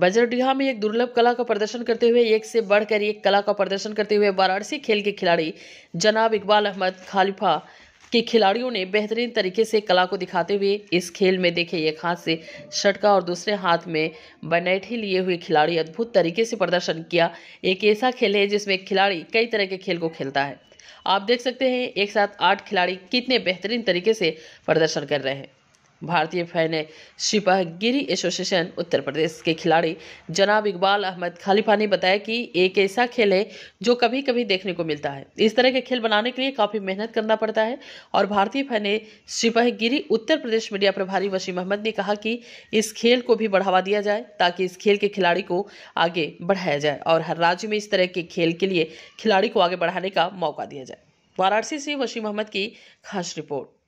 बजरडीहा में एक दुर्लभ कला का प्रदर्शन करते हुए एक से बढ़कर एक कला का प्रदर्शन करते हुए वाराणसी खेल के खिलाड़ी जनाब इकबाल अहमद खालिफा के खिलाड़ियों ने बेहतरीन तरीके से कला को दिखाते हुए इस खेल में देखे एक हाथ से शटका और दूसरे हाथ में बनैठी लिए हुए खिलाड़ी अद्भुत तरीके से प्रदर्शन किया एक ऐसा खेल है जिसमें खिलाड़ी कई तरह के खेल को खेलता है आप देख सकते हैं एक साथ आठ खिलाड़ी कितने बेहतरीन तरीके से प्रदर्शन कर रहे हैं भारतीय फैन सिपाहगिरी एसोसिएशन उत्तर प्रदेश के खिलाड़ी जनाब इकबाल अहमद खालिफा ने बताया कि एक ऐसा खेल है जो कभी कभी देखने को मिलता है इस तरह के खेल बनाने के लिए काफ़ी मेहनत करना पड़ता है और भारतीय फैन सिपाहगिरी उत्तर प्रदेश मीडिया प्रभारी वसीम अहमद ने कहा कि इस खेल को भी बढ़ावा दिया जाए ताकि इस खेल के खिलाड़ी को आगे बढ़ाया जाए और हर राज्य में इस तरह के खेल के लिए खिलाड़ी को आगे बढ़ाने का मौका दिया जाए वाराणसी से वसीम अहमद की खास रिपोर्ट